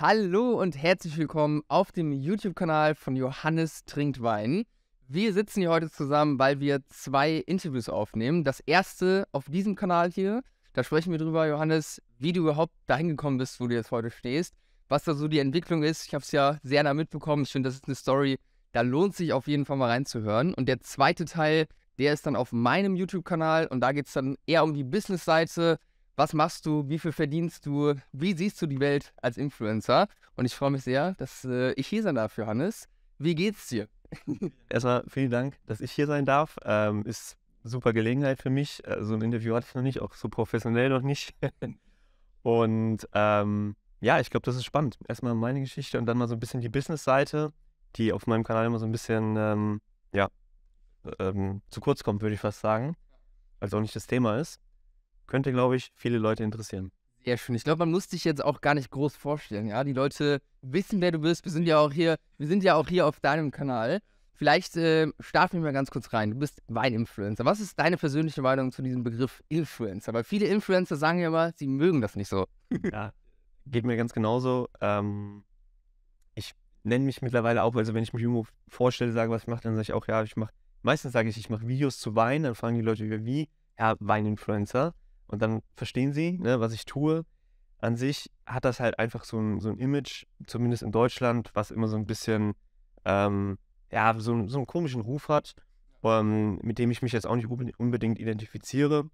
Hallo und herzlich willkommen auf dem YouTube-Kanal von Johannes trinkt Wein. Wir sitzen hier heute zusammen, weil wir zwei Interviews aufnehmen. Das erste auf diesem Kanal hier, da sprechen wir drüber, Johannes, wie du überhaupt dahin gekommen bist, wo du jetzt heute stehst, was da so die Entwicklung ist. Ich habe es ja sehr nah mitbekommen. Ich finde, das ist eine Story, da lohnt sich auf jeden Fall mal reinzuhören. Und der zweite Teil, der ist dann auf meinem YouTube-Kanal und da geht es dann eher um die Business-Seite, was machst du, wie viel verdienst du, wie siehst du die Welt als Influencer? Und ich freue mich sehr, dass äh, ich hier sein darf, Johannes. Wie geht's dir? Erstmal vielen Dank, dass ich hier sein darf. Ähm, ist super Gelegenheit für mich. Äh, so ein Interview hatte ich noch nicht, auch so professionell noch nicht. Und ähm, ja, ich glaube, das ist spannend. Erstmal meine Geschichte und dann mal so ein bisschen die Business-Seite, die auf meinem Kanal immer so ein bisschen, ähm, ja, ähm, zu kurz kommt, würde ich fast sagen. Weil es auch nicht das Thema ist. Könnte, glaube ich, viele Leute interessieren. Sehr schön. Ich glaube, man muss dich jetzt auch gar nicht groß vorstellen, ja. Die Leute wissen, wer du bist. Wir sind ja auch hier, wir sind ja auch hier auf deinem Kanal. Vielleicht äh, starten wir mal ganz kurz rein. Du bist Weininfluencer. Was ist deine persönliche Meinung zu diesem Begriff Influencer? Weil viele Influencer sagen ja immer, sie mögen das nicht so. Ja, geht mir ganz genauso. Ähm, ich nenne mich mittlerweile auch, also wenn ich mich irgendwo vorstelle, sage, was ich mache, dann sage ich auch, ja, ich mache, meistens sage ich, ich mache Videos zu Wein. Dann fragen die Leute, wie, ja, Weininfluencer und dann verstehen sie, ne, was ich tue. An sich hat das halt einfach so ein, so ein Image, zumindest in Deutschland, was immer so ein bisschen, ähm, ja, so, so einen komischen Ruf hat, ähm, mit dem ich mich jetzt auch nicht unbedingt identifiziere,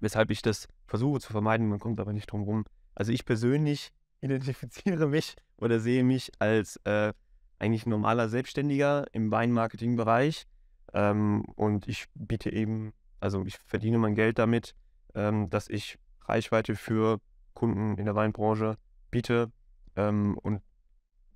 weshalb ich das versuche zu vermeiden, man kommt aber nicht drum rum. Also ich persönlich identifiziere mich oder sehe mich als äh, eigentlich normaler Selbstständiger im Weinmarketing-Bereich ähm, und ich biete eben, also ich verdiene mein Geld damit, ähm, dass ich Reichweite für Kunden in der Weinbranche biete. Ähm, und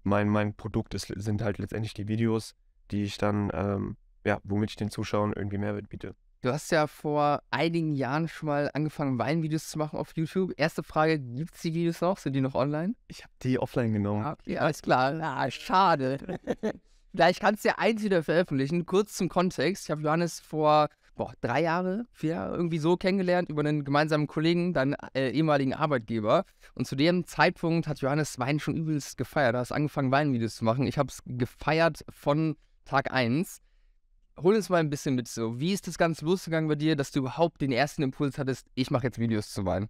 mein, mein Produkt ist, sind halt letztendlich die Videos, die ich dann, ähm, ja, womit ich den Zuschauern irgendwie Mehrwert biete. Du hast ja vor einigen Jahren schon mal angefangen, Weinvideos zu machen auf YouTube. Erste Frage, gibt es die Videos noch? Sind die noch online? Ich habe die offline genommen. Ja, ah, okay, alles klar. Na, ah, schade. Vielleicht kannst du ja eins wieder veröffentlichen. Kurz zum Kontext. Ich habe Johannes vor boah, drei Jahre, vier Jahre irgendwie so kennengelernt über einen gemeinsamen Kollegen, deinen äh, ehemaligen Arbeitgeber. Und zu dem Zeitpunkt hat Johannes Wein schon übelst gefeiert. Du hast angefangen, Weinvideos zu machen. Ich habe es gefeiert von Tag 1. Hol uns mal ein bisschen mit so. Wie ist das Ganze losgegangen bei dir, dass du überhaupt den ersten Impuls hattest, ich mache jetzt Videos zu Wein?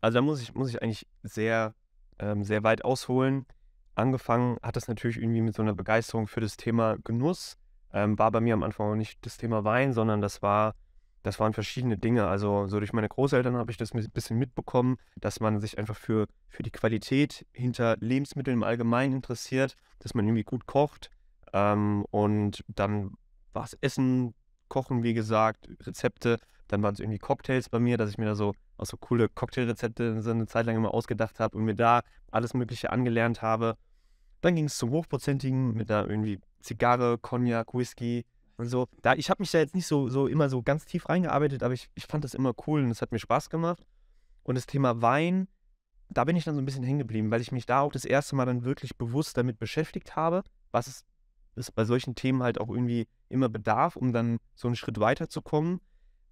Also da muss ich, muss ich eigentlich sehr, ähm, sehr weit ausholen. Angefangen hat das natürlich irgendwie mit so einer Begeisterung für das Thema Genuss ähm, war bei mir am Anfang auch nicht das Thema Wein, sondern das war, das waren verschiedene Dinge. Also so durch meine Großeltern habe ich das ein bisschen mitbekommen, dass man sich einfach für, für die Qualität hinter Lebensmitteln im Allgemeinen interessiert, dass man irgendwie gut kocht. Ähm, und dann war es Essen, Kochen, wie gesagt, Rezepte. Dann waren es irgendwie Cocktails bei mir, dass ich mir da so auch so coole Cocktailrezepte so eine Zeit lang immer ausgedacht habe und mir da alles Mögliche angelernt habe. Dann ging es zum Hochprozentigen mit da irgendwie Zigarre, Cognac, Whisky und so. Da, ich habe mich da jetzt nicht so, so immer so ganz tief reingearbeitet, aber ich, ich fand das immer cool und es hat mir Spaß gemacht. Und das Thema Wein, da bin ich dann so ein bisschen hängen geblieben, weil ich mich da auch das erste Mal dann wirklich bewusst damit beschäftigt habe, was es, es bei solchen Themen halt auch irgendwie immer bedarf, um dann so einen Schritt weiterzukommen,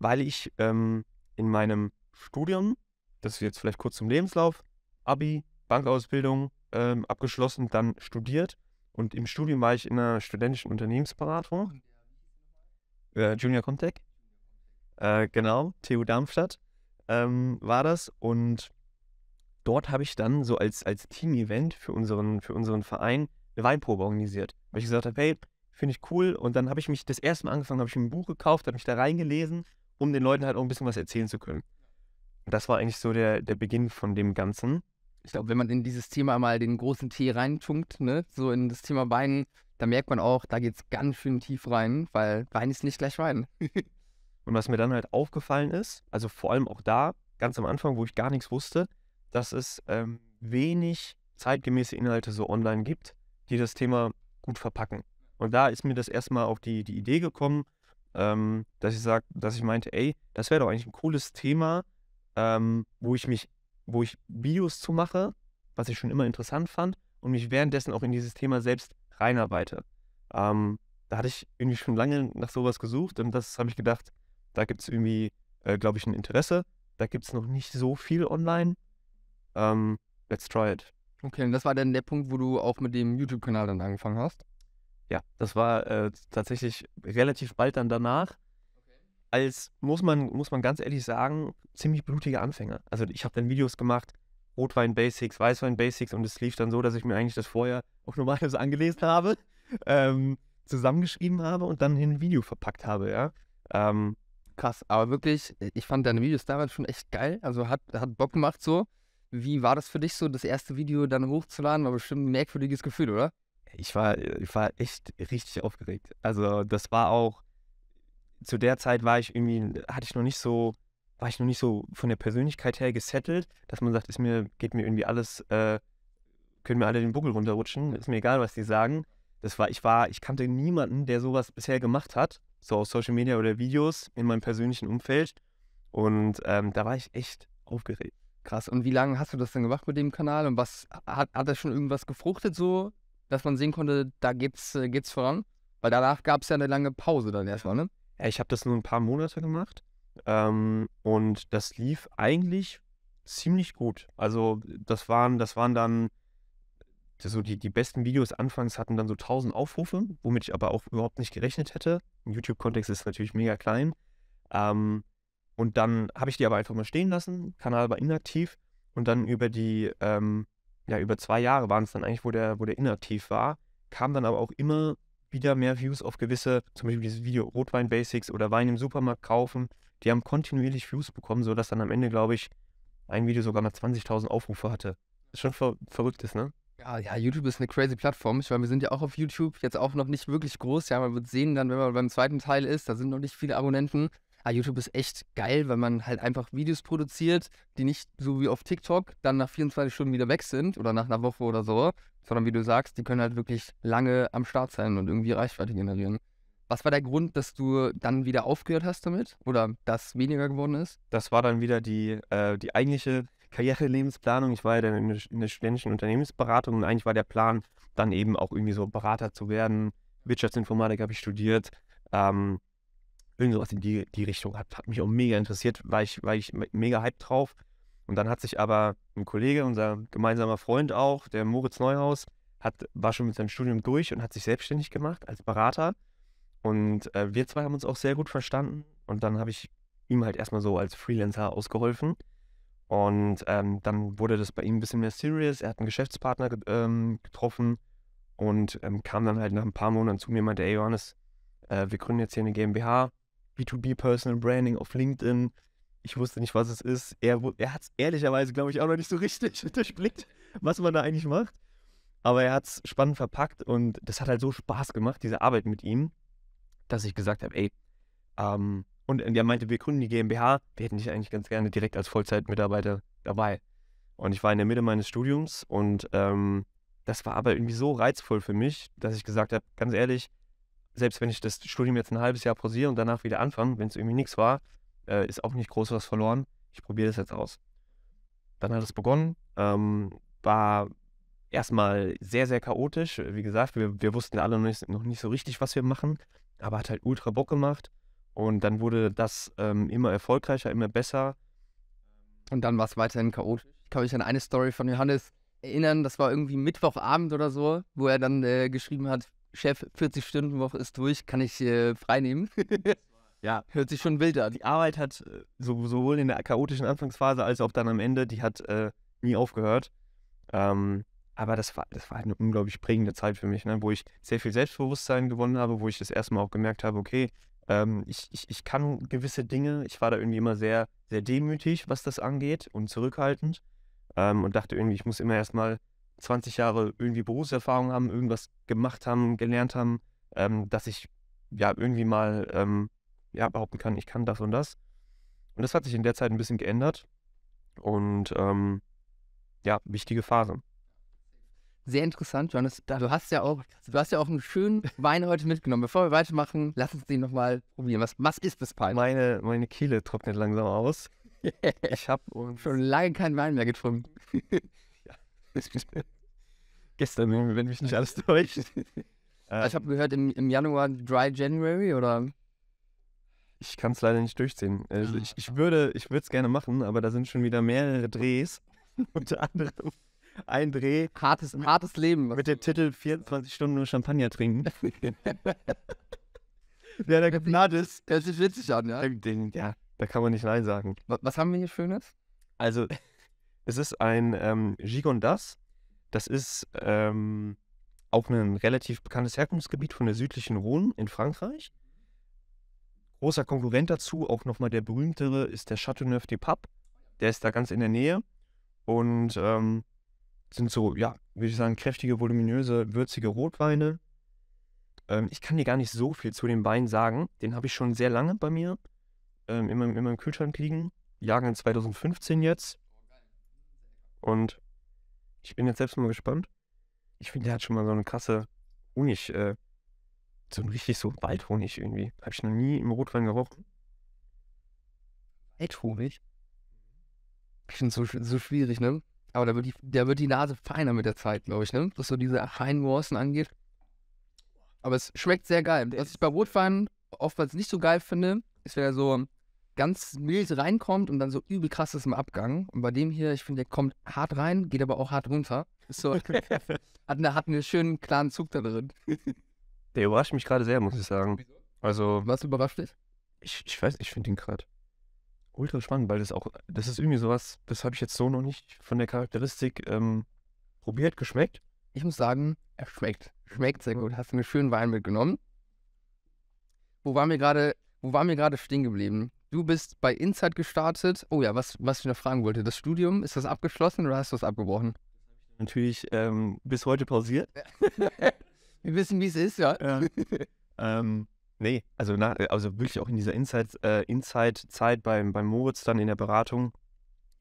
weil ich ähm, in meinem Studium, das ist jetzt vielleicht kurz zum Lebenslauf, Abi, Bankausbildung, ähm, abgeschlossen, dann studiert und im Studium war ich in einer studentischen Unternehmensberatung. Äh, Junior Comtech. Äh, genau, TU Darmstadt ähm, war das und dort habe ich dann so als, als Team-Event für unseren, für unseren Verein eine Weinprobe organisiert. Weil ich gesagt habe, hey, finde ich cool. Und dann habe ich mich das erste Mal angefangen, habe ich ein Buch gekauft, habe mich da reingelesen, um den Leuten halt auch ein bisschen was erzählen zu können. Und das war eigentlich so der, der Beginn von dem Ganzen ich glaube, wenn man in dieses Thema mal den großen T reintunkt, ne, so in das Thema Wein, da merkt man auch, da geht es ganz schön tief rein, weil Wein ist nicht gleich Wein. Und was mir dann halt aufgefallen ist, also vor allem auch da, ganz am Anfang, wo ich gar nichts wusste, dass es ähm, wenig zeitgemäße Inhalte so online gibt, die das Thema gut verpacken. Und da ist mir das erstmal auf die, die Idee gekommen, ähm, dass ich sag, dass ich meinte, ey, das wäre doch eigentlich ein cooles Thema, ähm, wo ich mich wo ich Videos zu mache, was ich schon immer interessant fand und mich währenddessen auch in dieses Thema selbst reinarbeite. Ähm, da hatte ich irgendwie schon lange nach sowas gesucht und das habe ich gedacht, da gibt es irgendwie, äh, glaube ich, ein Interesse. Da gibt es noch nicht so viel online. Ähm, let's try it. Okay, und das war dann der Punkt, wo du auch mit dem YouTube-Kanal dann angefangen hast? Ja, das war äh, tatsächlich relativ bald dann danach als, muss man, muss man ganz ehrlich sagen, ziemlich blutige Anfänger. Also ich habe dann Videos gemacht, Rotwein Basics, Weißwein Basics und es lief dann so, dass ich mir eigentlich das vorher auf normales angelesen habe, ähm, zusammengeschrieben habe und dann in ein Video verpackt habe, ja. Ähm, Krass, aber wirklich, ich fand deine Videos damals schon echt geil. Also hat, hat Bock gemacht so. Wie war das für dich so, das erste Video dann hochzuladen? War bestimmt ein merkwürdiges Gefühl, oder? Ich war, ich war echt richtig aufgeregt. Also das war auch, zu der Zeit war ich irgendwie, hatte ich noch nicht so, war ich noch nicht so von der Persönlichkeit her gesettelt, dass man sagt, ist mir, geht mir irgendwie alles, äh, können mir alle den Buckel runterrutschen, ist mir egal, was die sagen. Das war, ich war, ich kannte niemanden, der sowas bisher gemacht hat, so aus Social Media oder Videos in meinem persönlichen Umfeld. Und ähm, da war ich echt aufgeregt. Krass. Und wie lange hast du das denn gemacht mit dem Kanal? Und was hat, hat das schon irgendwas gefruchtet, so dass man sehen konnte, da geht's, äh, geht's voran? Weil danach gab es ja eine lange Pause dann erstmal, ne? Äh, ich habe das nur ein paar Monate gemacht ähm, und das lief eigentlich ziemlich gut. Also das waren, das waren dann äh, so die, die besten Videos anfangs hatten dann so 1000 Aufrufe, womit ich aber auch überhaupt nicht gerechnet hätte. Im YouTube-Kontext ist es natürlich mega klein. Ähm, und dann habe ich die aber einfach mal stehen lassen, Kanal war inaktiv und dann über die, ähm, ja, über zwei Jahre waren es dann eigentlich, wo der, wo der inaktiv war, kam dann aber auch immer wieder mehr Views auf gewisse, zum Beispiel dieses Video Rotwein Basics oder Wein im Supermarkt kaufen. Die haben kontinuierlich Views bekommen, sodass dann am Ende, glaube ich, ein Video sogar mal 20.000 Aufrufe hatte. Das Ist schon ver verrücktes, ne? Ja, ja, YouTube ist eine crazy Plattform. Ich meine, wir sind ja auch auf YouTube jetzt auch noch nicht wirklich groß. Ja, man wird sehen dann, wenn man beim zweiten Teil ist, da sind noch nicht viele Abonnenten ah, YouTube ist echt geil, weil man halt einfach Videos produziert, die nicht so wie auf TikTok dann nach 24 Stunden wieder weg sind oder nach einer Woche oder so, sondern wie du sagst, die können halt wirklich lange am Start sein und irgendwie Reichweite generieren. Was war der Grund, dass du dann wieder aufgehört hast damit oder das weniger geworden ist? Das war dann wieder die, äh, die eigentliche Karriere-Lebensplanung. Ich war ja dann in der, in der studentischen Unternehmensberatung und eigentlich war der Plan, dann eben auch irgendwie so Berater zu werden. Wirtschaftsinformatik habe ich studiert. Ähm, irgendwas in die, die Richtung. Hat, hat mich auch mega interessiert, war ich, war ich mega hyped drauf. Und dann hat sich aber ein Kollege, unser gemeinsamer Freund auch, der Moritz Neuhaus, hat, war schon mit seinem Studium durch und hat sich selbstständig gemacht als Berater. Und äh, wir zwei haben uns auch sehr gut verstanden. Und dann habe ich ihm halt erstmal so als Freelancer ausgeholfen. Und ähm, dann wurde das bei ihm ein bisschen mehr serious. Er hat einen Geschäftspartner ge ähm, getroffen und ähm, kam dann halt nach ein paar Monaten zu mir und meinte, ey Johannes, äh, wir gründen jetzt hier eine GmbH. B2B Personal Branding auf LinkedIn. Ich wusste nicht, was es ist. Er, er hat es ehrlicherweise, glaube ich, auch noch nicht so richtig durchblickt, was man da eigentlich macht. Aber er hat es spannend verpackt und das hat halt so Spaß gemacht, diese Arbeit mit ihm, dass ich gesagt habe, ey, ähm, und er meinte, wir gründen die GmbH, wir hätten dich eigentlich ganz gerne direkt als Vollzeitmitarbeiter dabei. Und ich war in der Mitte meines Studiums und ähm, das war aber irgendwie so reizvoll für mich, dass ich gesagt habe, ganz ehrlich, selbst wenn ich das Studium jetzt ein halbes Jahr pausiere und danach wieder anfange, wenn es irgendwie nichts war, äh, ist auch nicht groß was verloren. Ich probiere das jetzt aus. Dann hat es begonnen, ähm, war erstmal sehr, sehr chaotisch. Wie gesagt, wir, wir wussten alle noch nicht, noch nicht so richtig, was wir machen, aber hat halt ultra Bock gemacht. Und dann wurde das ähm, immer erfolgreicher, immer besser. Und dann war es weiterhin chaotisch. Ich kann mich an eine Story von Johannes erinnern, das war irgendwie Mittwochabend oder so, wo er dann äh, geschrieben hat, Chef, 40-Stunden-Woche ist durch, kann ich äh, freinehmen? ja. Hört sich schon wild an. Die Arbeit hat äh, so, sowohl in der chaotischen Anfangsphase als auch dann am Ende, die hat äh, nie aufgehört. Ähm, aber das war, das war halt eine unglaublich prägende Zeit für mich, ne? wo ich sehr viel Selbstbewusstsein gewonnen habe, wo ich das erste Mal auch gemerkt habe, okay, ähm, ich, ich, ich kann gewisse Dinge. Ich war da irgendwie immer sehr, sehr demütig, was das angeht und zurückhaltend. Ähm, und dachte irgendwie, ich muss immer erstmal 20 Jahre irgendwie Berufserfahrung haben, irgendwas gemacht haben, gelernt haben, ähm, dass ich ja irgendwie mal ähm, ja, behaupten kann, ich kann das und das. Und das hat sich in der Zeit ein bisschen geändert. Und ähm, ja, wichtige Phase. Sehr interessant, Johannes. Du hast ja auch, du hast ja auch einen schönen Wein heute mitgenommen. Bevor wir weitermachen, lass uns den nochmal probieren. Was, was ist das Palm? Meine, meine Kehle trocknet langsam aus. ich habe schon lange keinen Wein mehr getrunken. Gestern, wenn mich nicht alles täuscht. Also ich habe gehört, im, im Januar Dry January oder? Ich kann es leider nicht durchziehen. Also ich, ich würde es gerne machen, aber da sind schon wieder mehrere Drehs. Unter anderem ein Dreh. Hartes, mit, hartes Leben. Mit dem Titel 24 Stunden nur Champagner trinken. Der da geplant ist. Der sieht witzig an, ja. Den, ja, da kann man nicht Nein sagen. Was, was haben wir hier Schönes? Also, es ist ein ähm, Gigondas. Das ist ähm, auch ein relativ bekanntes Herkunftsgebiet von der südlichen Rhone in Frankreich. Großer Konkurrent dazu, auch nochmal der berühmtere, ist der Chateau Neuf des Pape. Der ist da ganz in der Nähe und ähm, sind so, ja, würde ich sagen, kräftige, voluminöse, würzige Rotweine. Ähm, ich kann dir gar nicht so viel zu dem Wein sagen. Den habe ich schon sehr lange bei mir ähm, immer, immer im Kühlschrank liegen. Jahrgang 2015 jetzt. Und ich bin jetzt selbst mal gespannt. Ich finde, der hat schon mal so eine krasse Honig, äh, so ein richtig so Waldhonig irgendwie. Habe ich noch nie im Rotwein gerochen. Waldhonig? Ich finde so, so schwierig, ne? Aber da wird, die, da wird die Nase feiner mit der Zeit, glaube ich, ne? Was so diese feinen Nuancen angeht. Aber es schmeckt sehr geil. Was ich bei Rotwein oftmals nicht so geil finde, ist, wenn er so ganz mild reinkommt und dann so übel krass ist im Abgang. Und bei dem hier, ich finde, der kommt hart rein, geht aber auch hart runter. So, hat, eine, hat einen schönen, klaren Zug da drin. Der überrascht mich gerade sehr, muss ich sagen. Also. Was überrascht dich? Ich, ich weiß, ich finde ihn gerade ultra spannend, weil das auch, das ist irgendwie sowas, das habe ich jetzt so noch nicht von der Charakteristik ähm, probiert, geschmeckt. Ich muss sagen, er schmeckt. Schmeckt sehr gut. Hast du einen schönen Wein mitgenommen? Wo waren wir gerade, wo waren wir gerade stehen geblieben? Du bist bei Insight gestartet. Oh ja, was, was ich noch fragen wollte. Das Studium, ist das abgeschlossen oder hast du es abgebrochen? Natürlich ähm, bis heute pausiert. Wir wissen, wie es ist, ja. ja. ähm, nee, also, nach, also wirklich auch in dieser äh, Insight-Zeit äh, Insight beim, beim Moritz dann in der Beratung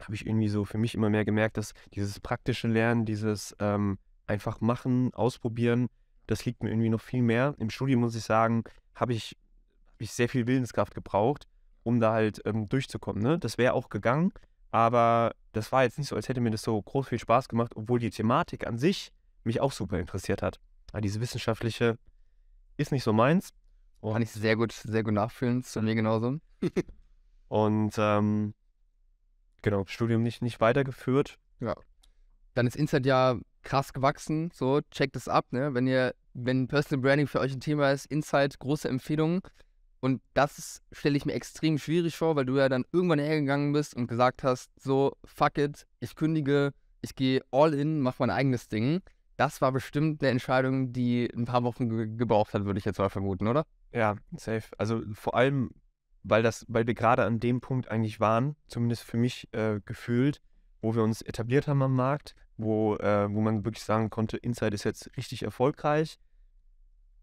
habe ich irgendwie so für mich immer mehr gemerkt, dass dieses praktische Lernen, dieses ähm, einfach machen, ausprobieren, das liegt mir irgendwie noch viel mehr. Im Studium muss ich sagen, habe ich, hab ich sehr viel Willenskraft gebraucht um da halt ähm, durchzukommen. Ne? Das wäre auch gegangen, aber das war jetzt nicht so, als hätte mir das so groß viel Spaß gemacht, obwohl die Thematik an sich mich auch super interessiert hat. Aber diese wissenschaftliche ist nicht so meins. Und Kann ich sehr gut, sehr gut nachfühlen, ist bei mir genauso. und ähm, genau, Studium nicht, nicht weitergeführt. Ja. Dann ist Inside ja krass gewachsen, so checkt es ab, ne? Wenn ihr, wenn Personal Branding für euch ein Thema ist, Inside, große Empfehlungen. Und das stelle ich mir extrem schwierig vor, weil du ja dann irgendwann hergegangen bist und gesagt hast, so, fuck it, ich kündige, ich gehe all in, mach mein eigenes Ding. Das war bestimmt eine Entscheidung, die ein paar Wochen ge gebraucht hat, würde ich jetzt mal vermuten, oder? Ja, safe. Also vor allem, weil das, weil wir gerade an dem Punkt eigentlich waren, zumindest für mich äh, gefühlt, wo wir uns etabliert haben am Markt, wo, äh, wo man wirklich sagen konnte, Inside ist jetzt richtig erfolgreich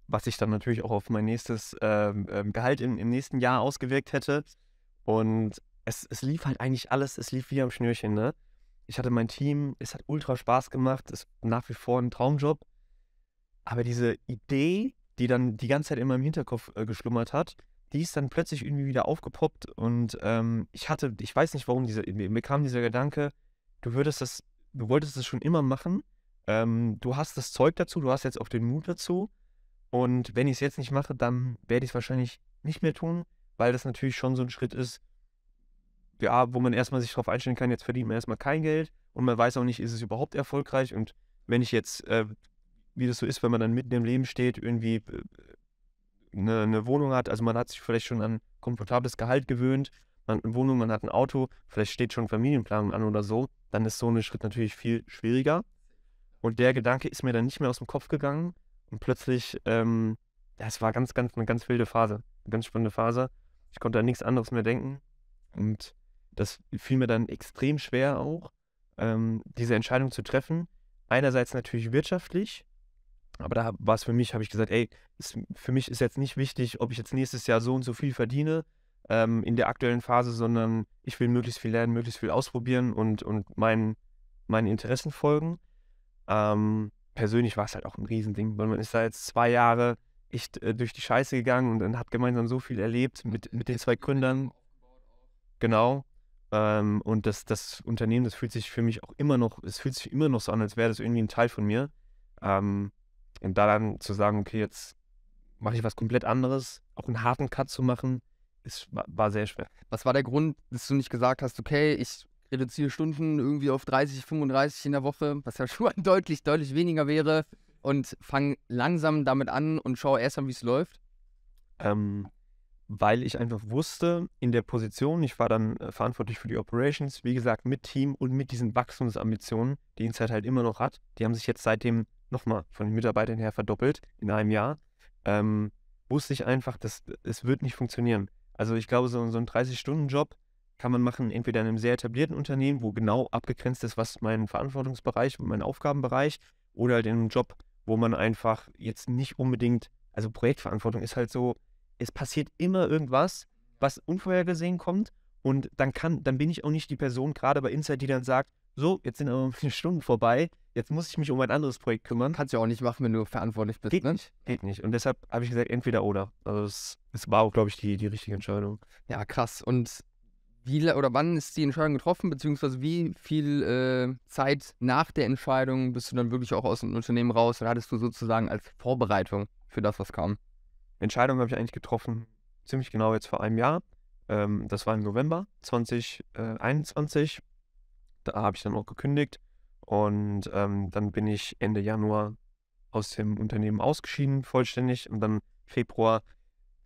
was sich dann natürlich auch auf mein nächstes ähm, ähm, Gehalt im, im, nächsten Jahr ausgewirkt hätte. Und es, es lief halt eigentlich alles, es lief wie am Schnürchen, ne? Ich hatte mein Team, es hat ultra Spaß gemacht, es ist nach wie vor ein Traumjob. Aber diese Idee, die dann die ganze Zeit in meinem Hinterkopf äh, geschlummert hat, die ist dann plötzlich irgendwie wieder aufgepoppt und ähm, ich hatte, ich weiß nicht warum, diese, mir kam dieser Gedanke, du würdest das, du wolltest das schon immer machen, ähm, du hast das Zeug dazu, du hast jetzt auch den Mut dazu und wenn ich es jetzt nicht mache, dann werde ich es wahrscheinlich nicht mehr tun, weil das natürlich schon so ein Schritt ist, ja, wo man erstmal sich darauf einstellen kann, jetzt verdient man erstmal kein Geld und man weiß auch nicht, ist es überhaupt erfolgreich und wenn ich jetzt, äh, wie das so ist, wenn man dann mitten im Leben steht, irgendwie äh, ne, eine, Wohnung hat, also man hat sich vielleicht schon an komfortables Gehalt gewöhnt, man hat eine Wohnung, man hat ein Auto, vielleicht steht schon Familienplanung an oder so, dann ist so ein Schritt natürlich viel schwieriger. Und der Gedanke ist mir dann nicht mehr aus dem Kopf gegangen, und plötzlich, ähm, das war ganz, ganz, eine ganz wilde Phase, eine ganz spannende Phase. Ich konnte an nichts anderes mehr denken. Und das fiel mir dann extrem schwer auch, ähm, diese Entscheidung zu treffen. Einerseits natürlich wirtschaftlich, aber da war es für mich, habe ich gesagt, ey, ist, für mich ist jetzt nicht wichtig, ob ich jetzt nächstes Jahr so und so viel verdiene ähm, in der aktuellen Phase, sondern ich will möglichst viel lernen, möglichst viel ausprobieren und, und meinen, meinen Interessen folgen. Ähm, persönlich war es halt auch ein Riesending, weil man ist da jetzt zwei Jahre echt äh, durch die Scheiße gegangen und, und hat gemeinsam so viel erlebt mit, mit den zwei Gründern. Genau. Ähm, und das, das Unternehmen, das fühlt sich für mich auch immer noch, es fühlt sich immer noch so an, als wäre das irgendwie ein Teil von mir. Ähm, und da dann zu sagen, okay, jetzt mache ich was komplett anderes, auch einen harten Cut zu machen, ist, war, war sehr schwer. Was war der Grund, dass du nicht gesagt hast, okay, ich reduziere Stunden irgendwie auf 30, 35 in der Woche, was ja schon deutlich, deutlich weniger wäre und fange langsam damit an und schaue erst mal, wie es läuft? Ähm, weil ich einfach wusste, in der Position, ich war dann äh, verantwortlich für die Operations, wie gesagt, mit Team und mit diesen Wachstumsambitionen, die Insight halt immer noch hat. Die haben sich jetzt seitdem nochmal von den Mitarbeitern her verdoppelt in einem Jahr. Ähm, wusste ich einfach, dass es das wird nicht funktionieren. Also ich glaube, so, so ein 30-Stunden-Job kann man machen, entweder in einem sehr etablierten Unternehmen, wo genau abgegrenzt ist, was mein Verantwortungsbereich und mein Aufgabenbereich, oder halt in einem Job, wo man einfach jetzt nicht unbedingt, also Projektverantwortung ist halt so, es passiert immer irgendwas, was unvorhergesehen kommt und dann kann, dann bin ich auch nicht die Person, gerade bei Insight, die dann sagt, so, jetzt sind aber vier Stunden vorbei, jetzt muss ich mich um ein anderes Projekt kümmern. Kannst du ja auch nicht machen, wenn du verantwortlich bist, geht ne? Nicht, geht nicht. Und deshalb habe ich gesagt, entweder oder. Also es, es war auch, glaube ich, die, die richtige Entscheidung. Ja, krass. Und wie oder wann ist die Entscheidung getroffen, beziehungsweise wie viel äh, Zeit nach der Entscheidung bist du dann wirklich auch aus dem Unternehmen raus oder hattest du sozusagen als Vorbereitung für das, was kam? Entscheidung habe ich eigentlich getroffen, ziemlich genau jetzt vor einem Jahr. Ähm, das war im November 2021. Da habe ich dann auch gekündigt und ähm, dann bin ich Ende Januar aus dem Unternehmen ausgeschieden, vollständig und dann Februar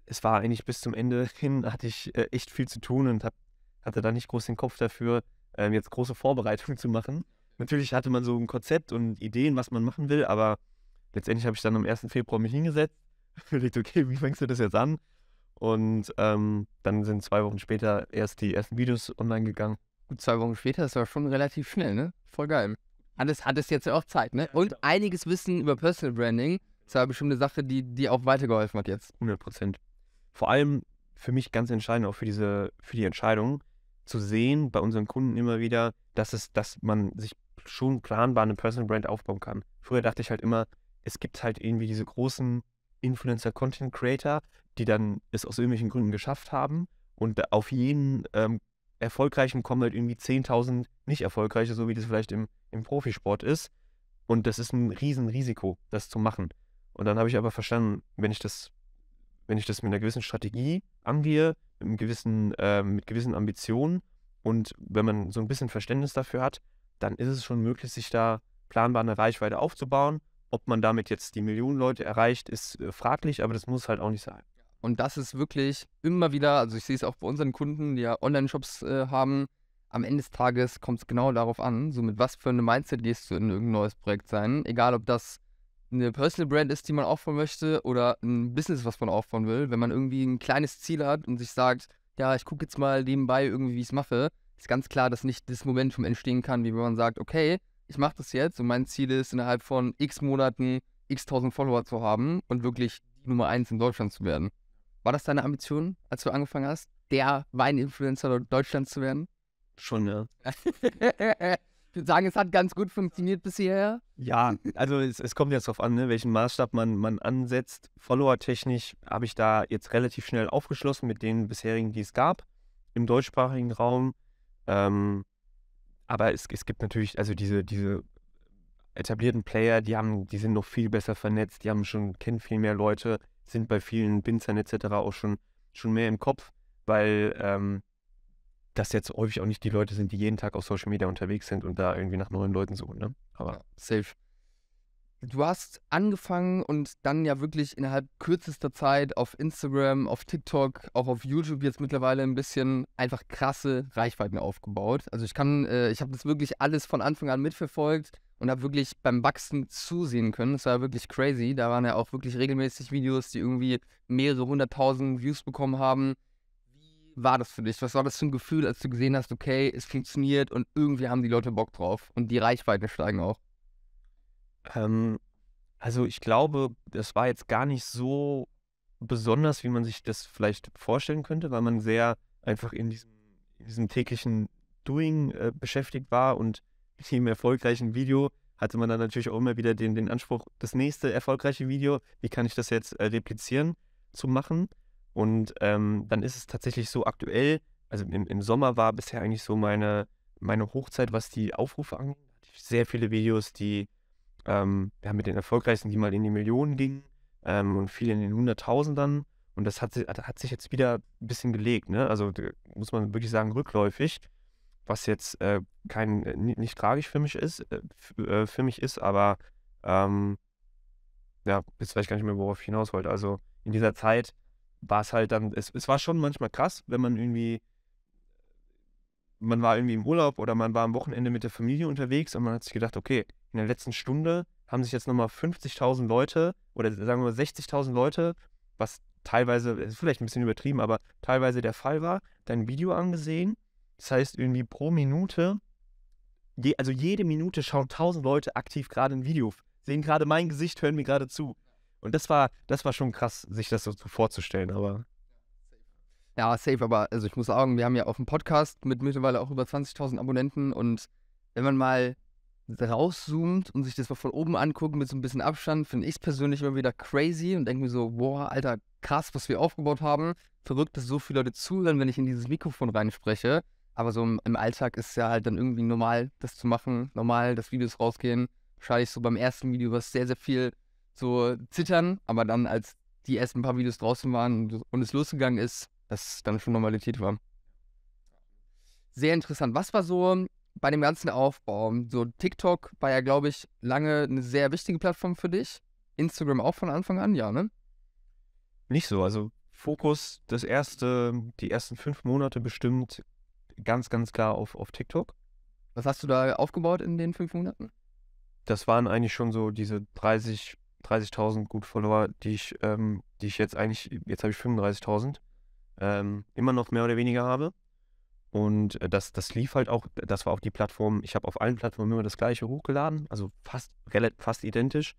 es war eigentlich bis zum Ende hin, hatte ich äh, echt viel zu tun und habe hatte da nicht groß den Kopf dafür, ähm, jetzt große Vorbereitungen zu machen. Natürlich hatte man so ein Konzept und Ideen, was man machen will, aber letztendlich habe ich dann am 1. Februar mich hingesetzt, überlegt, okay, wie fängst du das jetzt an? Und ähm, dann sind zwei Wochen später erst die ersten Videos online gegangen. Gut, zwei Wochen später, das war schon relativ schnell, ne? Voll geil. Hattest, hattest jetzt ja auch Zeit, ne? Und einiges Wissen über Personal Branding. Das war bestimmt eine Sache, die, die auch weitergeholfen hat jetzt. 100 Prozent. Vor allem für mich ganz entscheidend, auch für diese, für die Entscheidung, zu sehen bei unseren Kunden immer wieder, dass es, dass man sich schon planbar eine Personal Brand aufbauen kann. Früher dachte ich halt immer, es gibt halt irgendwie diese großen Influencer-Content-Creator, die dann es aus irgendwelchen Gründen geschafft haben und auf jeden ähm, erfolgreichen kommen halt irgendwie 10.000 nicht erfolgreiche, so wie das vielleicht im, im Profisport ist. Und das ist ein Riesenrisiko, das zu machen. Und dann habe ich aber verstanden, wenn ich das, wenn ich das mit einer gewissen Strategie angehe, einem gewissen, äh, mit gewissen Ambitionen und wenn man so ein bisschen Verständnis dafür hat, dann ist es schon möglich, sich da planbar eine Reichweite aufzubauen. Ob man damit jetzt die Millionen Leute erreicht, ist äh, fraglich, aber das muss halt auch nicht sein. Und das ist wirklich immer wieder, also ich sehe es auch bei unseren Kunden, die ja Online-Shops äh, haben, am Ende des Tages kommt es genau darauf an, so mit was für einem Mindset gehst du in irgendein neues Projekt sein. Egal, ob das eine Personal Brand ist, die man aufbauen möchte oder ein Business, was man aufbauen will. Wenn man irgendwie ein kleines Ziel hat und sich sagt, ja, ich gucke jetzt mal nebenbei irgendwie, wie ich es mache, ist ganz klar, dass nicht das Momentum entstehen kann, wie wenn man sagt, okay, ich mache das jetzt und mein Ziel ist, innerhalb von x Monaten x tausend Follower zu haben und wirklich die Nummer eins in Deutschland zu werden. War das deine Ambition, als du angefangen hast, der Weininfluencer Deutschlands zu werden? Schon, ja. Ich würde sagen, es hat ganz gut funktioniert bisher. Ja, also es, es kommt jetzt darauf an, ne, welchen Maßstab man, man ansetzt. Follower-technisch habe ich da jetzt relativ schnell aufgeschlossen mit den bisherigen, die es gab im deutschsprachigen Raum. Ähm, aber es, es gibt natürlich, also diese, diese etablierten Player, die haben, die sind noch viel besser vernetzt, die haben schon, kennen viel mehr Leute, sind bei vielen Binzern etc. auch schon, schon mehr im Kopf, weil ähm, das jetzt häufig auch nicht die Leute sind, die jeden Tag auf Social Media unterwegs sind und da irgendwie nach neuen Leuten suchen. Ne? Aber ja, safe. Du hast angefangen und dann ja wirklich innerhalb kürzester Zeit auf Instagram, auf TikTok, auch auf YouTube jetzt mittlerweile ein bisschen einfach krasse Reichweiten aufgebaut. Also ich kann, äh, ich habe das wirklich alles von Anfang an mitverfolgt und habe wirklich beim Wachsen zusehen können. Das war wirklich crazy. Da waren ja auch wirklich regelmäßig Videos, die irgendwie mehrere hunderttausend Views bekommen haben war das für dich? Was war das für ein Gefühl, als du gesehen hast, okay, es funktioniert und irgendwie haben die Leute Bock drauf und die Reichweiten steigen auch? Ähm, also ich glaube, das war jetzt gar nicht so besonders, wie man sich das vielleicht vorstellen könnte, weil man sehr einfach in diesem, in diesem täglichen Doing äh, beschäftigt war und mit dem erfolgreichen Video hatte man dann natürlich auch immer wieder den, den Anspruch, das nächste erfolgreiche Video, wie kann ich das jetzt äh, replizieren, zu machen. Und ähm, dann ist es tatsächlich so aktuell, also im, im Sommer war bisher eigentlich so meine, meine Hochzeit, was die Aufrufe angeht. Sehr viele Videos, die ähm, ja, mit den erfolgreichsten, die mal in die Millionen gingen ähm, und viele in den Hunderttausendern. Und das hat, hat sich jetzt wieder ein bisschen gelegt. Ne? Also muss man wirklich sagen, rückläufig, was jetzt äh, kein, äh, nicht tragisch für mich ist, äh, äh, für mich ist, aber ähm, ja, jetzt weiß ich gar nicht mehr, worauf ich hinaus wollte. Also in dieser Zeit war es halt dann, es, es war schon manchmal krass, wenn man irgendwie, man war irgendwie im Urlaub oder man war am Wochenende mit der Familie unterwegs und man hat sich gedacht, okay, in der letzten Stunde haben sich jetzt nochmal 50.000 Leute oder sagen wir mal 60.000 Leute, was teilweise, ist vielleicht ein bisschen übertrieben, aber teilweise der Fall war, dein Video angesehen. Das heißt, irgendwie pro Minute, je, also jede Minute schauen 1000 Leute aktiv gerade ein Video, sehen gerade mein Gesicht, hören mir gerade zu. Und das war, das war schon krass, sich das so vorzustellen, aber. Ja, safe, aber also ich muss sagen, wir haben ja auf dem Podcast mit mittlerweile auch über 20.000 Abonnenten und wenn man mal rauszoomt und sich das mal von oben anguckt mit so ein bisschen Abstand, finde ich es persönlich immer wieder crazy und denke mir so, boah, Alter, krass, was wir aufgebaut haben. Verrückt, dass so viele Leute zuhören, wenn ich in dieses Mikrofon reinspreche. Aber so im, Alltag ist es ja halt dann irgendwie normal, das zu machen, normal, dass Videos rausgehen. Wahrscheinlich so beim ersten Video, was sehr, sehr viel so zittern, aber dann, als die ersten paar Videos draußen waren und es losgegangen ist, dass es dann schon Normalität war. Sehr interessant. Was war so bei dem ganzen Aufbau? So TikTok war ja, glaube ich, lange eine sehr wichtige Plattform für dich. Instagram auch von Anfang an, ja, ne? Nicht so. Also Fokus, das erste, die ersten fünf Monate bestimmt ganz, ganz klar auf, auf TikTok. Was hast du da aufgebaut in den fünf Monaten? Das waren eigentlich schon so diese 30 30.000 gut Follower, die ich, ähm, die ich jetzt eigentlich, jetzt habe ich 35.000, ähm, immer noch mehr oder weniger habe. Und äh, das, das lief halt auch, das war auch die Plattform, ich habe auf allen Plattformen immer das gleiche hochgeladen, also fast, fast identisch.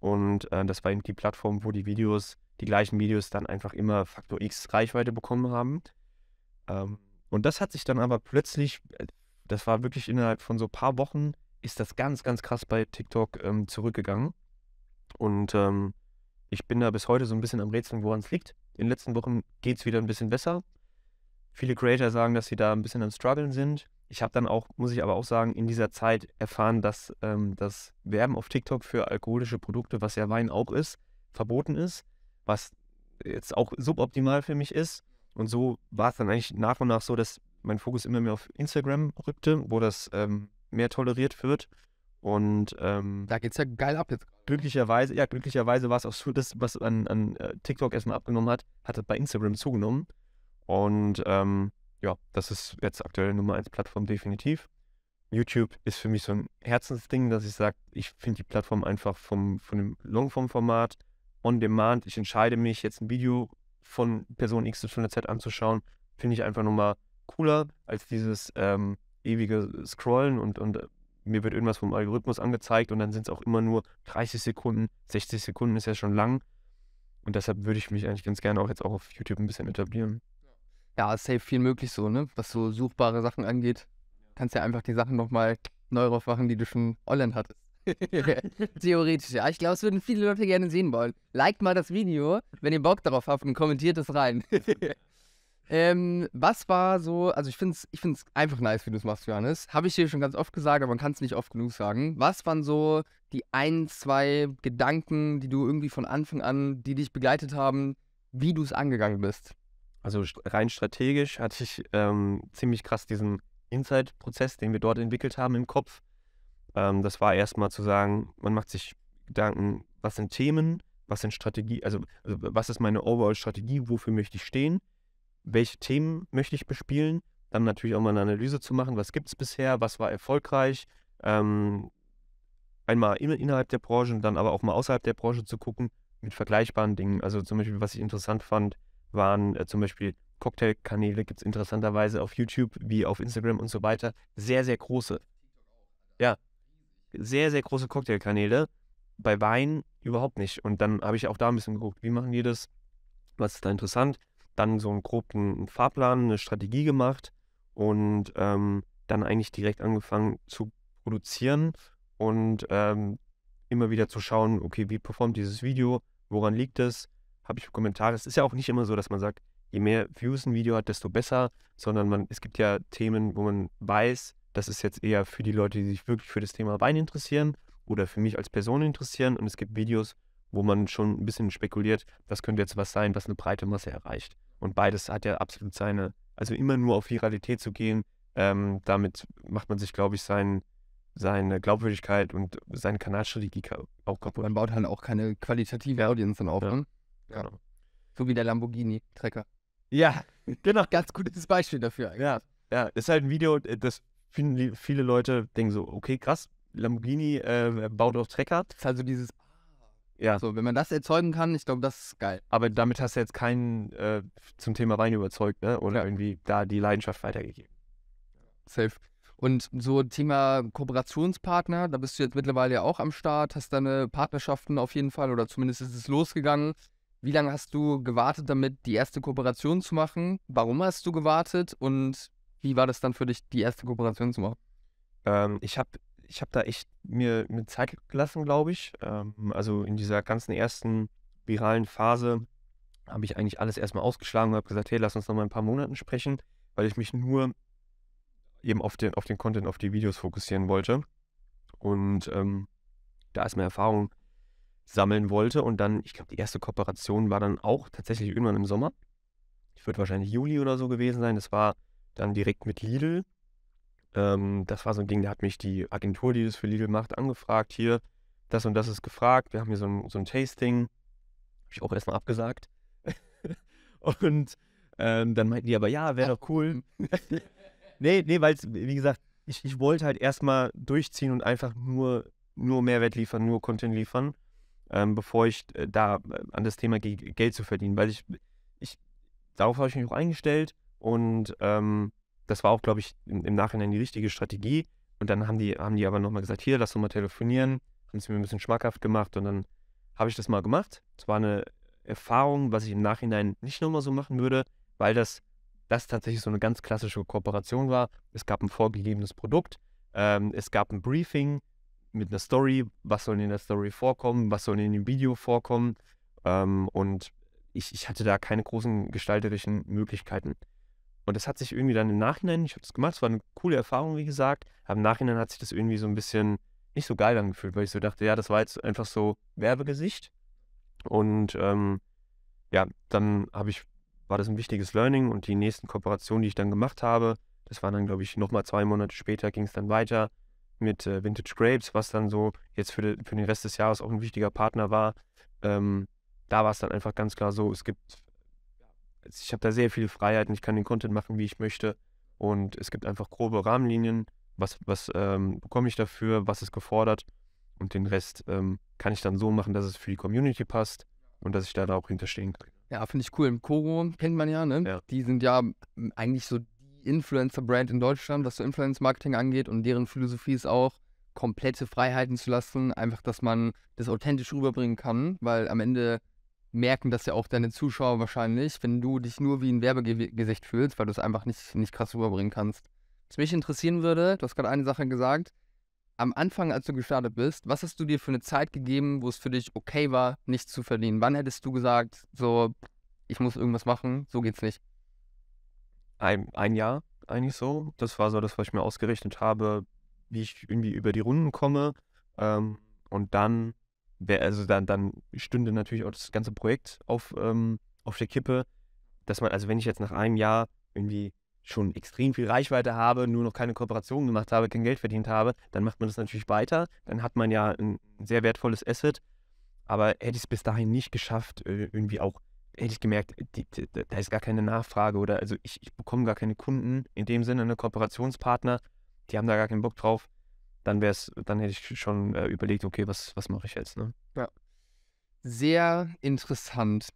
Und äh, das war eben die Plattform, wo die Videos, die gleichen Videos dann einfach immer Faktor X Reichweite bekommen haben. Ähm, und das hat sich dann aber plötzlich, äh, das war wirklich innerhalb von so ein paar Wochen, ist das ganz, ganz krass bei TikTok ähm, zurückgegangen. Und ähm, ich bin da bis heute so ein bisschen am Rätseln, woran es liegt. In den letzten Wochen geht es wieder ein bisschen besser. Viele Creator sagen, dass sie da ein bisschen am Struggeln sind. Ich habe dann auch, muss ich aber auch sagen, in dieser Zeit erfahren, dass ähm, das Werben auf TikTok für alkoholische Produkte, was ja Wein auch ist, verboten ist, was jetzt auch suboptimal für mich ist. Und so war es dann eigentlich nach und nach so, dass mein Fokus immer mehr auf Instagram rückte, wo das ähm, mehr toleriert wird. Und ähm, da geht's ja geil ab jetzt. Glücklicherweise, ja, glücklicherweise war es auch so, das, was an, an äh, TikTok erstmal abgenommen hat, hat es bei Instagram zugenommen. Und ähm, ja, das ist jetzt aktuell Nummer 1 Plattform definitiv. YouTube ist für mich so ein Herzensding, dass ich sage, ich finde die Plattform einfach vom, von dem Longform-Format on demand. Ich entscheide mich, jetzt ein Video von Person X Z anzuschauen, finde ich einfach nochmal cooler als dieses ähm, ewige Scrollen und, und äh, mir wird irgendwas vom Algorithmus angezeigt und dann sind es auch immer nur 30 Sekunden, 60 Sekunden ist ja schon lang. Und deshalb würde ich mich eigentlich ganz gerne auch jetzt auch auf YouTube ein bisschen etablieren. Ja, safe viel möglich so, ne? Was so suchbare Sachen angeht, kannst ja einfach die Sachen nochmal neu drauf machen, die du schon online hattest. Theoretisch, ja. Ich glaube, es würden viele Leute gerne sehen wollen. Liked mal das Video, wenn ihr Bock darauf habt und kommentiert es rein. Ähm, was war so, also ich finde es ich find's einfach nice, wie du es machst, Johannes. Habe ich dir schon ganz oft gesagt, aber man kann es nicht oft genug sagen. Was waren so die ein, zwei Gedanken, die du irgendwie von Anfang an, die dich begleitet haben, wie du es angegangen bist? Also rein strategisch hatte ich ähm, ziemlich krass diesen Insight-Prozess, den wir dort entwickelt haben im Kopf. Ähm, das war erstmal zu sagen, man macht sich Gedanken, was sind Themen, was sind Strategie, also, also was ist meine Overall-Strategie, wofür möchte ich stehen? welche Themen möchte ich bespielen, dann natürlich auch mal eine Analyse zu machen, was gibt es bisher, was war erfolgreich, ähm, einmal in, innerhalb der Branche und dann aber auch mal außerhalb der Branche zu gucken mit vergleichbaren Dingen. Also zum Beispiel, was ich interessant fand, waren äh, zum Beispiel Cocktailkanäle, gibt es interessanterweise auf YouTube wie auf Instagram und so weiter, sehr, sehr große. Ja, sehr, sehr große Cocktailkanäle. Bei Wein überhaupt nicht. Und dann habe ich auch da ein bisschen geguckt, wie machen die das? Was ist da interessant? dann so einen groben Fahrplan, eine Strategie gemacht und ähm, dann eigentlich direkt angefangen zu produzieren und ähm, immer wieder zu schauen, okay, wie performt dieses Video, woran liegt es, habe ich Kommentare. Es ist ja auch nicht immer so, dass man sagt, je mehr Views ein Video hat, desto besser, sondern man, es gibt ja Themen, wo man weiß, das ist jetzt eher für die Leute, die sich wirklich für das Thema Wein interessieren oder für mich als Person interessieren und es gibt Videos, wo man schon ein bisschen spekuliert, das könnte jetzt was sein, was eine breite Masse erreicht. Und beides hat ja absolut seine, also immer nur auf Viralität zu gehen, ähm, damit macht man sich, glaube ich, sein, seine Glaubwürdigkeit und seine Kanalstrategie auch kaputt. Man baut halt auch keine qualitative Audience dann auf. Ja. Ne? ja. Genau. So wie der Lamborghini-Trecker. Ja, genau. Ganz gutes Beispiel dafür eigentlich. Ja, ja. ist halt ein Video, äh, das viele, viele Leute denken so, okay, krass, Lamborghini äh, baut auf Trecker. Das ist also dieses ja. So, wenn man das erzeugen kann, ich glaube, das ist geil. Aber damit hast du jetzt keinen äh, zum Thema Wein überzeugt, ne? Oder ja. irgendwie da die Leidenschaft weitergegeben. Safe. Und so Thema Kooperationspartner, da bist du jetzt mittlerweile ja auch am Start, hast deine Partnerschaften auf jeden Fall oder zumindest ist es losgegangen. Wie lange hast du gewartet, damit die erste Kooperation zu machen? Warum hast du gewartet und wie war das dann für dich, die erste Kooperation zu machen? Ähm, ich habe ich habe da echt mir, mir Zeit gelassen, glaube ich. Ähm, also in dieser ganzen ersten viralen Phase habe ich eigentlich alles erstmal ausgeschlagen und habe gesagt, hey, lass uns noch mal ein paar Monaten sprechen, weil ich mich nur eben auf den, auf den Content, auf die Videos fokussieren wollte. Und ähm, da erstmal Erfahrung sammeln wollte. Und dann, ich glaube, die erste Kooperation war dann auch tatsächlich irgendwann im Sommer. Ich würde wahrscheinlich Juli oder so gewesen sein. Das war dann direkt mit Lidl. Ähm, das war so ein Ding, da hat mich die Agentur, die das für Lidl macht, angefragt, hier, das und das ist gefragt, wir haben hier so ein, so ein Tasting. Habe ich auch erstmal abgesagt. und ähm, dann meinten die aber, ja, wäre doch cool. nee, nee, weil wie gesagt, ich, ich wollte halt erstmal durchziehen und einfach nur, nur Mehrwert liefern, nur Content liefern, ähm, bevor ich äh, da äh, an das Thema gehe, Geld zu verdienen. Weil ich, ich darauf habe ich mich auch eingestellt und ähm, das war auch, glaube ich, im, im, Nachhinein die richtige Strategie. Und dann haben die, haben die aber nochmal gesagt, hier, lass uns mal telefonieren. Haben es mir ein bisschen schmackhaft gemacht und dann habe ich das mal gemacht. Es war eine Erfahrung, was ich im Nachhinein nicht nochmal so machen würde, weil das, das tatsächlich so eine ganz klassische Kooperation war. Es gab ein vorgegebenes Produkt, ähm, es gab ein Briefing mit einer Story, was soll in der Story vorkommen, was soll in dem Video vorkommen. Ähm, und ich, ich hatte da keine großen gestalterischen Möglichkeiten. Und das hat sich irgendwie dann im Nachhinein, ich habe das gemacht, es war eine coole Erfahrung, wie gesagt, aber im Nachhinein hat sich das irgendwie so ein bisschen nicht so geil angefühlt, weil ich so dachte, ja, das war jetzt einfach so Werbegesicht. Und ähm, ja, dann habe ich, war das ein wichtiges Learning und die nächsten Kooperationen, die ich dann gemacht habe, das waren dann, glaube ich, nochmal zwei Monate später, ging es dann weiter mit äh, Vintage Grapes, was dann so jetzt für, de, für den Rest des Jahres auch ein wichtiger Partner war. Ähm, da war es dann einfach ganz klar so, es gibt ich habe da sehr viele Freiheiten, ich kann den Content machen, wie ich möchte. Und es gibt einfach grobe Rahmenlinien, was, was ähm, bekomme ich dafür, was ist gefordert. Und den Rest ähm, kann ich dann so machen, dass es für die Community passt und dass ich da, auch hinterstehen kann. Ja, finde ich cool. Im Koro kennt man ja, ne? Ja. Die sind ja eigentlich so die Influencer-Brand in Deutschland, was so Influencer-Marketing angeht. Und deren Philosophie ist auch, komplette Freiheiten zu lassen, einfach, dass man das authentisch rüberbringen kann, weil am Ende merken das ja auch deine Zuschauer wahrscheinlich, wenn du dich nur wie ein Werbegesicht fühlst, weil du es einfach nicht, nicht krass rüberbringen kannst. Was mich interessieren würde, du hast gerade eine Sache gesagt, am Anfang, als du gestartet bist, was hast du dir für eine Zeit gegeben, wo es für dich okay war, nichts zu verdienen? Wann hättest du gesagt, so, ich muss irgendwas machen, so geht's nicht? Ein, ein Jahr eigentlich so. Das war so das, was ich mir ausgerechnet habe, wie ich irgendwie über die Runden komme. Ähm, und dann wär, also dann, dann stünde natürlich auch das ganze Projekt auf, ähm, auf der Kippe, dass man, also wenn ich jetzt nach einem Jahr irgendwie schon extrem viel Reichweite habe, nur noch keine Kooperation gemacht habe, kein Geld verdient habe, dann macht man das natürlich weiter. Dann hat man ja ein sehr wertvolles Asset. Aber hätte ich es bis dahin nicht geschafft, äh, irgendwie auch, hätte ich gemerkt, die, die, da ist gar keine Nachfrage oder also ich, ich bekomme gar keine Kunden in dem Sinne, eine Kooperationspartner, die haben da gar keinen Bock drauf dann wäre es, dann hätte ich schon äh, überlegt, okay, was, was mache ich jetzt, ne? Ja. Sehr interessant.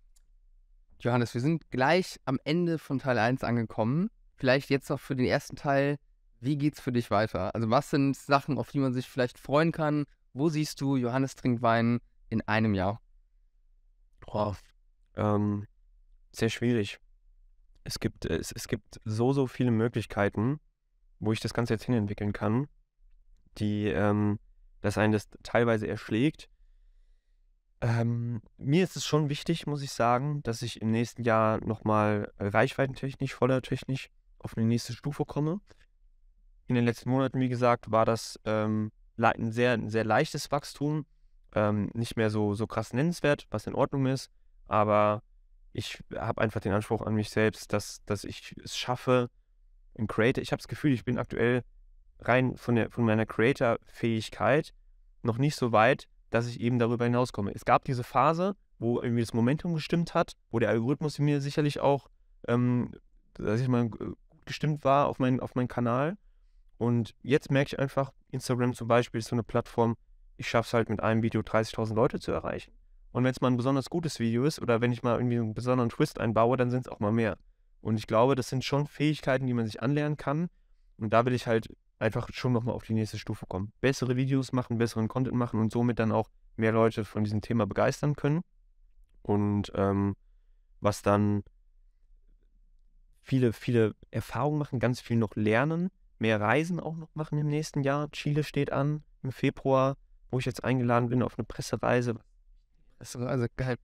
Johannes, wir sind gleich am Ende von Teil 1 angekommen. Vielleicht jetzt noch für den ersten Teil, wie geht's für dich weiter? Also, was sind Sachen, auf die man sich vielleicht freuen kann? Wo siehst du Johannes trinkt Wein in einem Jahr? Boah, ähm, sehr schwierig. Es gibt, es, es gibt so, so viele Möglichkeiten, wo ich das Ganze jetzt hinentwickeln kann die, ähm, dass einen das teilweise erschlägt. Ähm, mir ist es schon wichtig, muss ich sagen, dass ich im nächsten Jahr nochmal reichweitentechnisch, vollertechnisch auf eine nächste Stufe komme. In den letzten Monaten, wie gesagt, war das ähm, ein, sehr, ein sehr leichtes Wachstum. Ähm, nicht mehr so, so krass nennenswert, was in Ordnung ist. Aber ich habe einfach den Anspruch an mich selbst, dass, dass ich es schaffe, ein Creator. Ich habe das Gefühl, ich bin aktuell rein von, der, von meiner Creator-Fähigkeit noch nicht so weit, dass ich eben darüber hinauskomme. Es gab diese Phase, wo irgendwie das Momentum gestimmt hat, wo der Algorithmus mir sicherlich auch, ähm, dass ich mal äh, gestimmt war auf meinen auf meinen Kanal. Und jetzt merke ich einfach, Instagram zum Beispiel ist so eine Plattform, ich schaffe es halt mit einem Video 30.000 Leute zu erreichen. Und wenn es mal ein besonders gutes Video ist oder wenn ich mal irgendwie einen besonderen Twist einbaue, dann sind es auch mal mehr. Und ich glaube, das sind schon Fähigkeiten, die man sich anlernen kann. Und da will ich halt einfach schon nochmal auf die nächste Stufe kommen. Bessere Videos machen, besseren Content machen und somit dann auch mehr Leute von diesem Thema begeistern können. Und ähm, was dann viele, viele Erfahrungen machen, ganz viel noch lernen, mehr Reisen auch noch machen im nächsten Jahr. Chile steht an im Februar, wo ich jetzt eingeladen bin auf eine Pressereise. Pressereise, geil.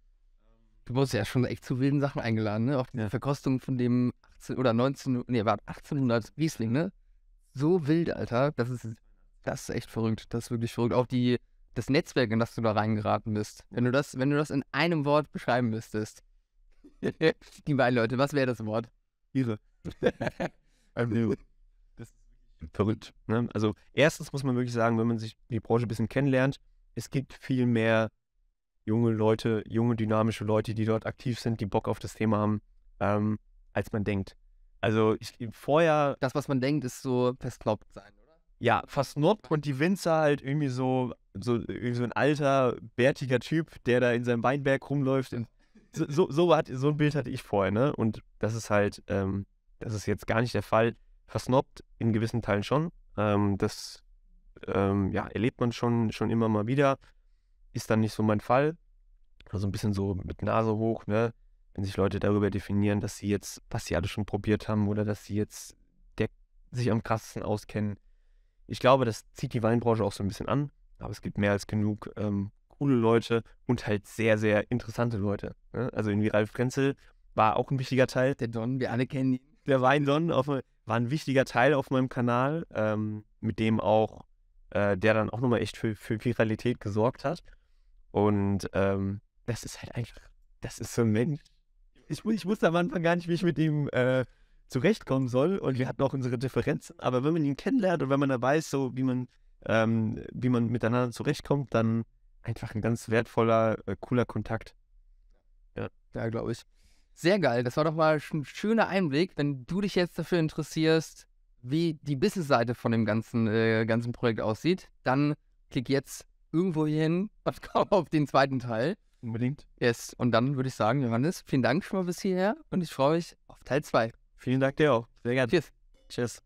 Du wurdest ja schon echt zu wilden Sachen eingeladen, ne? Auf die ja. Verkostung von dem 18 oder 19, nee, war 1800 Riesling, ne? so wild, Alter. Das ist, das ist echt verrückt. Das ist wirklich verrückt. Auch die, das Netzwerk, in das du da reingeraten bist. Wenn du das, wenn du das in einem Wort beschreiben müsstest. die beiden Leute, was wäre das Wort? Ihre. verrückt. Ne? Also erstens muss man wirklich sagen, wenn man sich die Branche ein bisschen kennenlernt, es gibt viel mehr junge Leute, junge, dynamische Leute, die dort aktiv sind, die Bock auf das Thema haben, ähm, als man denkt. Also ich, vorher. Das, was man denkt, ist so versnobbt sein, oder? Ja, versnobbt und die Winzer halt irgendwie so, so, irgendwie so ein alter, bärtiger Typ, der da in seinem Weinberg rumläuft. so, so, so, hat, so ein Bild hatte ich vorher, ne? Und das ist halt, ähm, das ist jetzt gar nicht der Fall. Versnobbt in gewissen Teilen schon. Ähm, das ähm, ja, erlebt man schon, schon immer mal wieder. Ist dann nicht so mein Fall. Also ein bisschen so mit Nase hoch, ne? wenn sich Leute darüber definieren, dass sie jetzt, was sie alles schon probiert haben oder dass sie jetzt der, sich am krassesten auskennen. Ich glaube, das zieht die Weinbranche auch so ein bisschen an, aber es gibt mehr als genug ähm, coole Leute und halt sehr, sehr interessante Leute. Ne? Also irgendwie Ralf Frenzel war auch ein wichtiger Teil. Der Don, wir alle kennen ihn. Der Weindon auf, war ein wichtiger Teil auf meinem Kanal, ähm, mit dem auch, äh, der dann auch nochmal echt für, für Viralität gesorgt hat. Und ähm, das ist halt einfach, das ist so ein Mensch, ich, ich wusste am Anfang gar nicht, wie ich mit ihm äh, zurechtkommen soll. Und wir hatten auch unsere Differenzen. Aber wenn man ihn kennenlernt und wenn man da weiß, so wie man, ähm, wie man miteinander zurechtkommt, dann einfach ein ganz wertvoller, äh, cooler Kontakt. Ja, ja glaube ich. Sehr geil. Das war doch mal ein schöner Einblick, wenn du dich jetzt dafür interessierst, wie die Business-Seite von dem ganzen, äh, ganzen Projekt aussieht, dann klick jetzt irgendwo hin und komm auf den zweiten Teil. Unbedingt. Yes. Und dann würde ich sagen, Johannes, vielen Dank schon mal bis hierher und ich freue mich auf Teil 2. Vielen Dank dir auch. Sehr gerne. Tschüss. Tschüss.